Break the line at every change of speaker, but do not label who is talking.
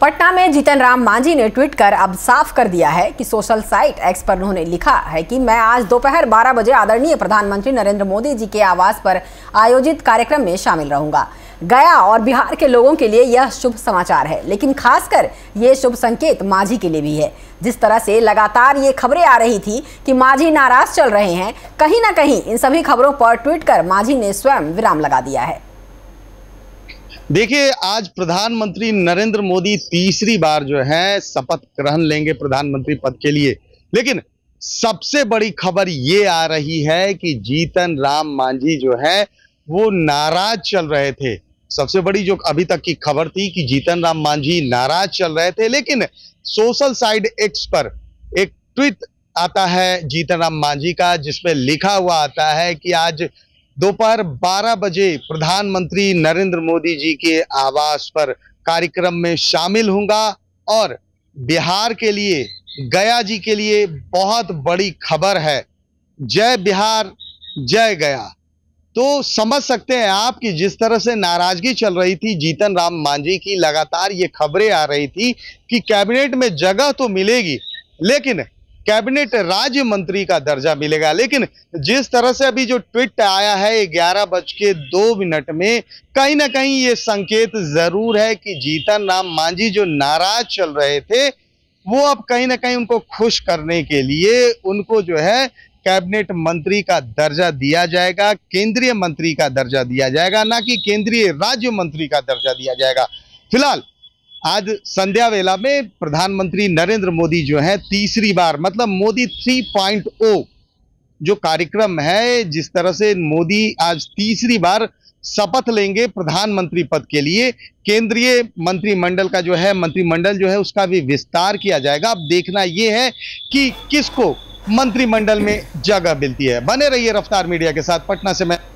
पटना में जीतन राम मांझी ने ट्वीट कर अब साफ कर दिया है कि सोशल साइट एक्स पर उन्होंने लिखा है कि मैं आज दोपहर 12 बजे आदरणीय प्रधानमंत्री नरेंद्र मोदी जी के आवास पर आयोजित कार्यक्रम में शामिल रहूंगा गया और बिहार के लोगों के लिए यह शुभ समाचार है लेकिन खासकर ये शुभ संकेत माझी के लिए भी है जिस तरह से लगातार ये खबरें आ रही थी कि माझी नाराज चल रहे हैं कहीं ना कहीं इन सभी खबरों पर ट्वीट कर माझी ने स्वयं विराम लगा दिया है
देखिए आज प्रधानमंत्री नरेंद्र मोदी तीसरी बार जो है शपथ ग्रहण लेंगे प्रधानमंत्री पद के लिए लेकिन सबसे बड़ी खबर ये आ रही है कि जीतन राम मांझी जो है वो नाराज चल रहे थे सबसे बड़ी जो अभी तक की खबर थी कि जीतन राम मांझी नाराज चल रहे थे लेकिन सोशल साइड एक्स पर एक ट्वीट आता है जीतन राम मांझी का जिसमें लिखा हुआ आता है कि आज दोपहर 12 बजे प्रधानमंत्री नरेंद्र मोदी जी के आवास पर कार्यक्रम में शामिल होऊंगा और बिहार के लिए गया जी के लिए बहुत बड़ी खबर है जय बिहार जय गया तो समझ सकते हैं आप कि जिस तरह से नाराजगी चल रही थी जीतन राम मांझी की लगातार ये खबरें आ रही थी कि कैबिनेट में जगह तो मिलेगी लेकिन कैबिनेट राज्य मंत्री का दर्जा मिलेगा लेकिन जिस तरह से अभी जो ट्वीट आया है ग्यारह बज के दो मिनट में कहीं ना कहीं ये संकेत जरूर है कि जीतन राम मांझी जो नाराज चल रहे थे वो अब कहीं ना कहीं उनको खुश करने के लिए उनको जो है कैबिनेट मंत्री का दर्जा दिया जाएगा केंद्रीय मंत्री का दर्जा दिया जाएगा ना कि केंद्रीय राज्य मंत्री का दर्जा दिया जाएगा फिलहाल आज संध्या वेला में प्रधानमंत्री नरेंद्र मोदी जो है तीसरी बार मतलब मोदी 3.0 जो कार्यक्रम है जिस तरह से मोदी आज तीसरी बार शपथ लेंगे प्रधानमंत्री पद के लिए केंद्रीय मंत्रिमंडल का जो है मंत्रिमंडल जो है उसका भी विस्तार किया जाएगा अब देखना यह है कि किसको मंत्रिमंडल में जगह मिलती है बने रहिए रफ्तार मीडिया के साथ पटना से मैं